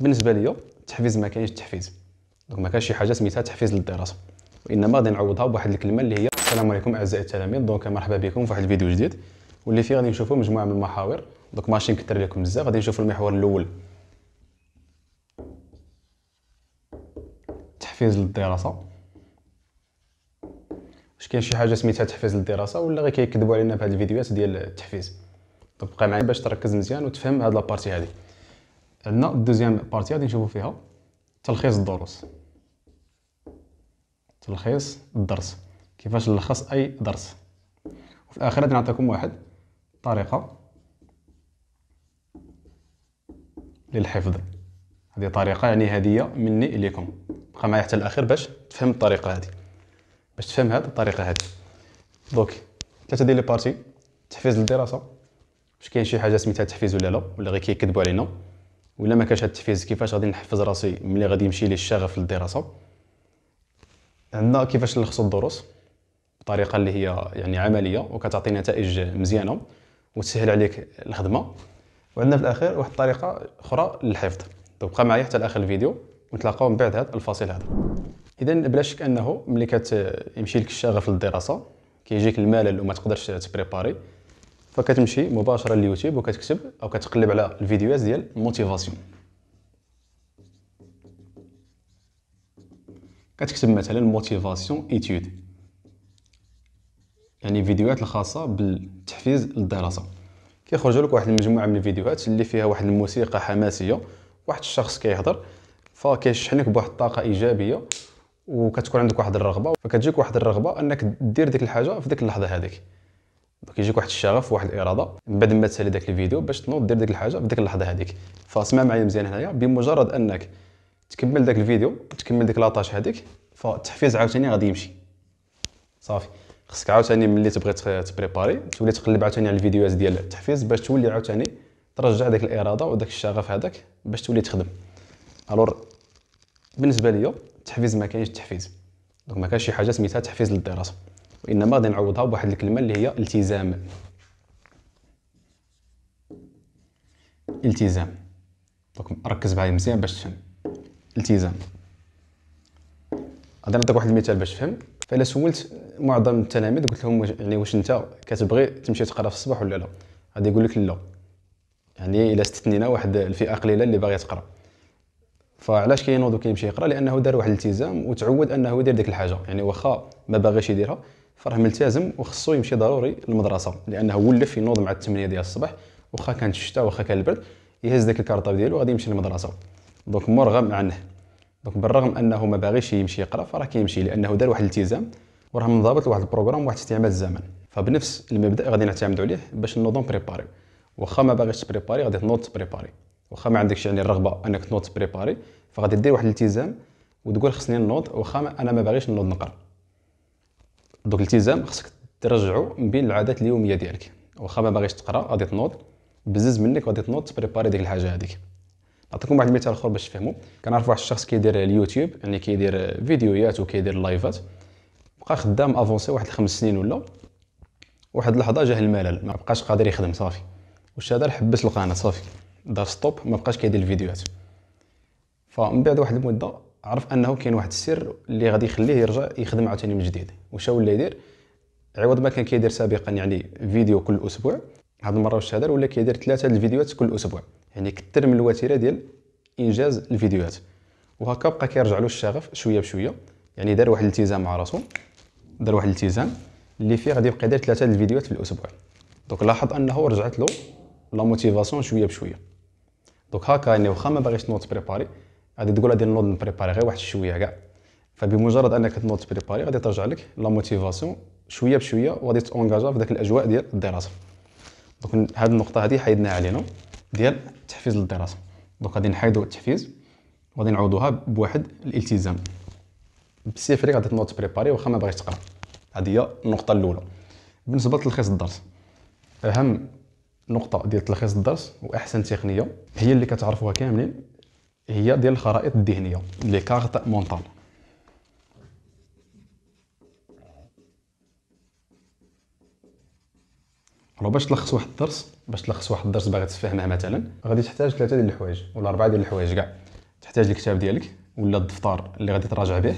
بالنسبه ليا التحفيز ما كاينش التحفيز دونك ما كاينش شي حاجه سميتها تحفيز للدراسه وانما غادي نعوضها بواحد الكلمه اللي هي السلام عليكم اعزائي التلاميذ دونك مرحبا بكم في واحد الفيديو جديد واللي فيه غادي نشوفوا مجموعه من المحاور دونك ماشي نكثر لكم بزاف غادي نشوفوا المحور الاول تحفيز للدراسه واش كاين شي حاجه سميتها تحفيز للدراسه ولا غير كيكذبوا علينا في هذه الفيديوهات ديال التحفيز دونك بقى معايا باش تركز مزيان وتفهم هاد لابارتي هادي عندنا الدوزيام بارتي غادي نشوفو فيها تلخيص الدروس تلخيص الدرس كيفاش نلخص اي درس وفي الاخير غادي نعطيكم واحد طريقه للحفظ هذه طريقه يعني هديه مني اليكم بقى معايا حتى الاخير باش تفهم الطريقه هذه باش تفهم هذه الطريقه هذه دونك ثلاثه ديال لي بارتي تحفيز الدراسة واش كاين شي حاجه سميتها تحفيز ولا لا ولا غير كيكذبوا علينا ولا ما كانش التحفيز كيفاش غادي نحفز راسي ملي غادي يمشي لي الشغف للدراسه عندنا كيفاش نلخص الدروس بطريقه اللي هي يعني عمليه وكتعطي نتائج مزيانه وتسهل عليك الخدمه وعندنا في الاخير واحد الطريقه اخرى للحفظ تبقى معايا حتى لاخر الفيديو ونتلاقاو من بعد هذا الفاصل هذا اذا بلا شك انه ملي كتمشي لك الشغف للدراسه كيجيك الملل وما تقدرش تبريباري فكتمشي مباشره لليوتيوب وكتكتب او كتقلب على الفيديوهات ديال الموتيفاسيون كتكتب مثلا موتيفاسيون ايتود يعني فيديوهات الخاصه بالتحفيز للدراسه كيخرج لك واحد المجموعه من الفيديوهات اللي فيها واحد الموسيقى حماسيه واحد الشخص كيهضر فكيشحنك بواحد الطاقه ايجابيه وكتكون عندك واحد الرغبه فكتجيك واحد الرغبه انك دير ديك الحاجه في ديك اللحظه هذيك كيجيك واحد الشغف واحد الاراده من بعد ما تسالي داك الفيديو باش تنوض دير ديك الحاجه في ديك اللحظه هذيك فاسمع معايا مزيان هنايا بمجرد انك تكمل داك الفيديو تكمل ديك لاطاش هذيك فالتحفيز عاوتاني غادي يمشي صافي خصك عاوتاني ملي تبغي تبريباري تولي تقلب عاوتاني على الفيديوهات ديال التحفيز باش تولي عاوتاني ترجع داك الاراده وداك الشغف هذاك باش تولي تخدم الور بالنسبه ليا التحفيز ما كاينش التحفيز دونك ما كاينش شي حاجه سميتها تحفيز للدراسه وانما غادي نعوضها بواحد الكلمه اللي هي التزام التزام دونك ركز معايا مزيان باش تفهم التزام غادي نعطيك واحد المثال باش تفهم فالا سولت معظم التلاميذ قلت لهم يعني واش انت كتبغي تمشي تقرا في الصباح ولا لا غادي يقول لك لا يعني الا استثنينا واحد الفئه قليله اللي باغيه تقرا فعلاش كينوض وكيمشي يقرا لانه دار واحد الالتزام وتعود انه يدير ديك الحاجه يعني واخا ما باغيش يديرها فراه ملتزم وخصو يمشي ضروري للمدرسه لانه ولف ينوض مع الثمانية ديال الصباح واخا كانت الشتاء واخا كان البرد يهز ديك الكارطاب ديالو غادي يمشي للمدرسه دونك مرغم عنه دونك بالرغم انه ما باغيش يمشي يقرا فراه كيمشي لانه دار واحد الالتزام وراه منضبط لواحد البروغرام واحد استعمال الزمن فبنفس المبدا غادي نعتمدوا عليه باش نوضو بريباري واخا ما باغيش تبريباري غادي تنوض تبريباري واخا ما عندكش يعني الرغبه انك تنوض تبريباري فغادي دير واحد الالتزام وتقول خصني نوض واخا انا ما باغيش نوض نقرا دوك الالتزام خصك ترجعو من بين العادات اليوميه ديالك واخا ما باغيش تقرا غادي تنوض بزز منك غادي تنوض تبريباري ديك الحاجه هذيك نعطيكم واحد المثال اخر باش تفهموا كنعرف واحد الشخص كيدير اليوتيوب يعني كيدير فيديوهات وكيدير لايفات بقى خدام افونسي واحد الخمس سنين ولا واحد اللحظه جاه الملل ما بقاش قادر يخدم صافي واش هذا حبس القناه صافي دار ستوب ما بقاش كيدير الفيديوهات فمن بعد واحد المده عرف انه كاين واحد السر اللي غادي يخليه يرجع يخدم عاوتاني من جديد واش ولا يدير عوض ما كان كيدير سابقا يعني فيديو كل اسبوع هاد المره واش هذا ولا كيدير ثلاثه الفيديوهات كل اسبوع يعني كثر من الوتيره ديال انجاز الفيديوهات وهكا بقى كيرجع له الشغف شويه بشويه يعني دار واحد الالتزام مع راسو دار واحد الالتزام اللي فيه غادي يبقى يدير ثلاثه الفيديوهات في الاسبوع دونك لاحظ انه رجعت له لا موتيفاسيون شويه بشويه دونك هكا يعني واخا ما باغيش نوت بريباري غادي تقول غادي نوض نبريباري غير واحد الشويه كاع فبمجرد انك تنوض تبريباري غادي ترجع لك لا موتيفاسيون شويه بشويه وغادي تونجاجا في ذاك الاجواء ديال الدراسه دونك هاد النقطه هذه حيدنا علينا ديال التحفيز للدراسه دونك غادي نحيدو التحفيز وغادي نعوضوها بواحد الالتزام بالسيفري غادي تنوض تبريباري واخا ما باغيش تقرا هذه هي النقطه الاولى بالنسبه لتلخيص الدرس اهم نقطه ديال تلخيص الدرس واحسن تقنيه هي اللي كتعرفوها كاملين هي ديال الخرائط الذهنيه لي كارت مونتال الو باش تلخص واحد الدرس باش تلخص واحد الدرس باغي تفهمه مثلا غادي تحتاج ثلاثه ديال الحوايج ولا اربعه ديال الحوايج كاع تحتاج الكتاب ديالك ولا الدفتر اللي غادي تراجع به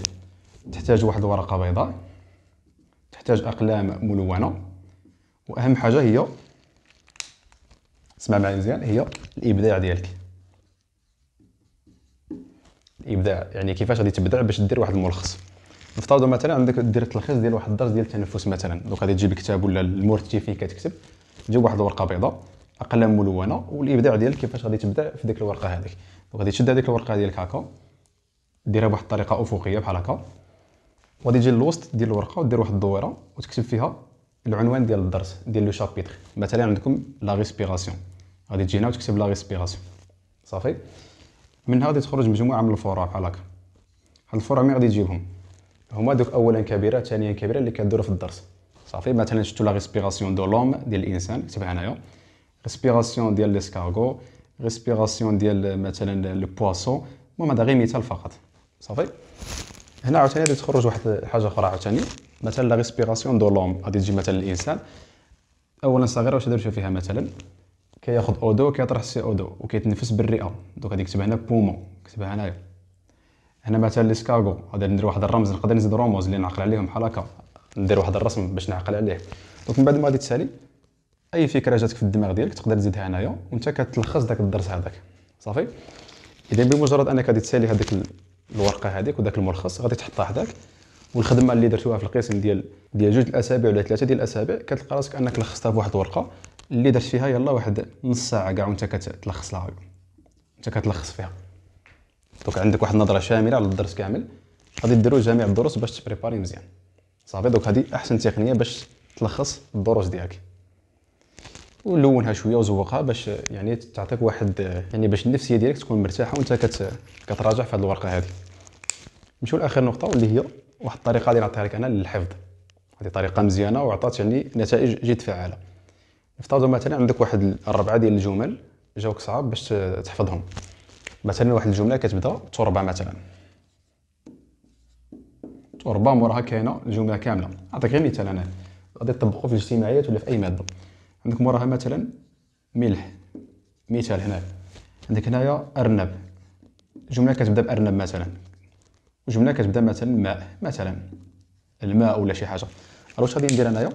تحتاج واحد الورقه بيضاء تحتاج اقلام ملونه واهم حاجه هي اسمع معايا مزيان هي الابداع ديالك الابداع يعني كيفاش غادي تبدع باش دير واحد الملخص نفترضوا مثلا عندك دير تلخيص ديال واحد الدرس ديال التنفس مثلا دوك غادي تجيب الكتاب ولا المورتي فيه كتكتب تجيب واحد الورقه بيضاء اقلام ملونه والابداع ديالك كيفاش غادي تبدع في ديك الورقه هذيك غادي تشد هذيك الورقه ديالك هكا ديرها بواحد الطريقه افقيه بحال هكا وغادي تجي للوسط ديال الورقه ودير واحد الدويره وتكتب فيها العنوان ديال الدرس ديال لو شابيتر مثلا عندكم لا ريسبيراسيون غادي تجي هنا وتكتب لا ريسبيراسيون صافي منها غادي تخرج مجموعه من الفروع بحال هكا هاد الفروع مين غادي تجيبهم هما دوك اولا كبيره ثانيا كبيره اللي كديروا في الدرس صافي مثلا شفتوا لا ريسبيراسيون دو لوم ديال الانسان كتبها هنايا ريسبيراسيون ديال ليسكارغو ريسبيراسيون ديال مثلا لو بواسون المهم هذا غير مثال فقط صافي هنا عاوتاني غادي تخرج واحد الحاجه اخرى عاوتاني مثلا لا ريسبيراسيون دو لوم غادي تجي مثلا الانسان اولا صغيره واش درتو فيها مثلا كياخذ اودو كيطرح سي اودو وكيتنفس بالرئه دوك هذيك كتبها هنا بومون كتبها هنايا هنا مثلا ليسكاغو غادي ندير واحد الرمز نقدر نزيد روموز اللي نعقل عليهم بحال هكا ندير واحد الرسم باش نعقل عليه دوك من بعد ما غادي تسالي اي فكره جاتك في الدماغ ديالك تقدر تزيدها هنايا وانت كتلخص داك الدرس هذاك صافي اذا بمجرد انك غادي تسالي هذيك الورقه هذيك وداك الملخص غادي تحطها حداك والخدمه اللي درتوها في القسم ديال ديال جوج الاسابيع ولا ثلاثه ديال الاسابيع كتلقى راسك انك لخصتها في واحد الورقه اللي درت فيها يلا واحد نص ساعه كاع وانت كتلخص لها انت كتلخص فيها دونك عندك واحد النظره شامله على الدرس كامل غادي ديروا جميع الدروس باش تبريباري مزيان صافي دونك هذه احسن تقنيه باش تلخص الدروس ديالك ولونها شويه وزوقها باش يعني تعطيك واحد يعني باش النفسيه ديالك تكون مرتاحه وانت كتراجع في هذه الورقه هذه نمشيو لاخر نقطه واللي هي واحد الطريقه اللي نعطيها لك انا للحفظ هذه طريقه مزيانه وعطات يعني نتائج جد فعاله افترضوا مثلا عندك واحد الربعه ديال الجمل جاوك صعاب باش تحفظهم مثلا واحد الجمله كتبدا تربه مثلا تربه موراها كاينه الجمله كامله نعطيك غير مثال انا غادي تطبقوا في الاجتماعيات ولا في اي ماده عندك موراها مثلا ملح مثال هنا عندك هنايا ارنب جمله كتبدا بارنب مثلا وجمله كتبدا مثلا ماء مثلا الماء ولا شي حاجه واش غادي ندير انايا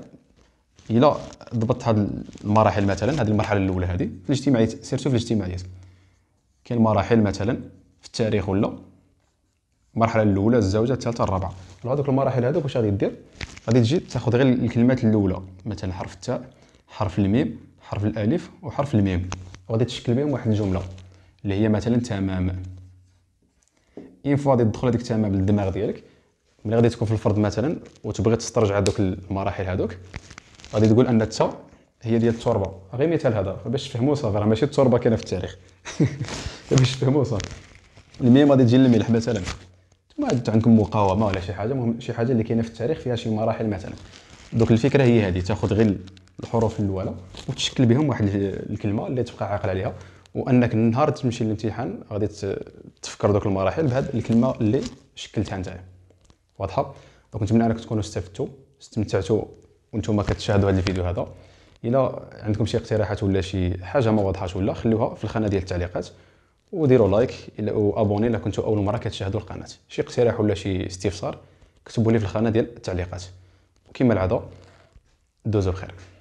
الا ضبطت هاد المراحل مثلا هاد المرحله الاولى هذه في الاجتماعيات سيرتو في الاجتماعيات كاين مراحل مثلا في التاريخ ولا المرحله الاولى الزوجه الثالثه الرابعه هذوك المراحل هذوك واش غادي دير غادي تجي تاخذ غير الكلمات الاولى مثلا حرف التاء حرف الميم حرف الالف وحرف الميم وغادي تشكل بهم واحد الجمله اللي هي مثلا تمام اين فوا غادي تدخل هذيك تمام للدماغ ديالك ملي غادي تكون في الفرد مثلا وتبغي تسترجع هذوك المراحل هذوك غادي تقول ان التا هي ديال التربه غير مثال هذا باش تفهموا صافي راه ماشي التربه كاينه في التاريخ باش تفهموا صافي الميم غادي تجي للملح مثلا ثم عندكم مقاومه ولا شي حاجه المهم شي حاجه اللي كاينه في التاريخ فيها شي مراحل مثلا دوك الفكره هي هذه تاخذ غير الحروف الاولى وتشكل بهم واحد الكلمه اللي تبقى عاقل عليها وانك النهار تمشي للامتحان غادي تفكر دوك المراحل بهاد الكلمه اللي شكلتها نتايا واضحه دونك نتمنى انك تكونوا استفدتوا استمتعتوا وانتم كتشاهدوا هذا الفيديو هذا الا عندكم شي اقتراحات ولا شي حاجه ما واضحاش ولا خلوها في الخانه ديال التعليقات وديروا لايك ابوني الا كنتوا اول مره كتشاهدوا القناه شي اقتراح ولا شي استفسار كتبوا لي في الخانه ديال التعليقات وكما العاده دوزو بخير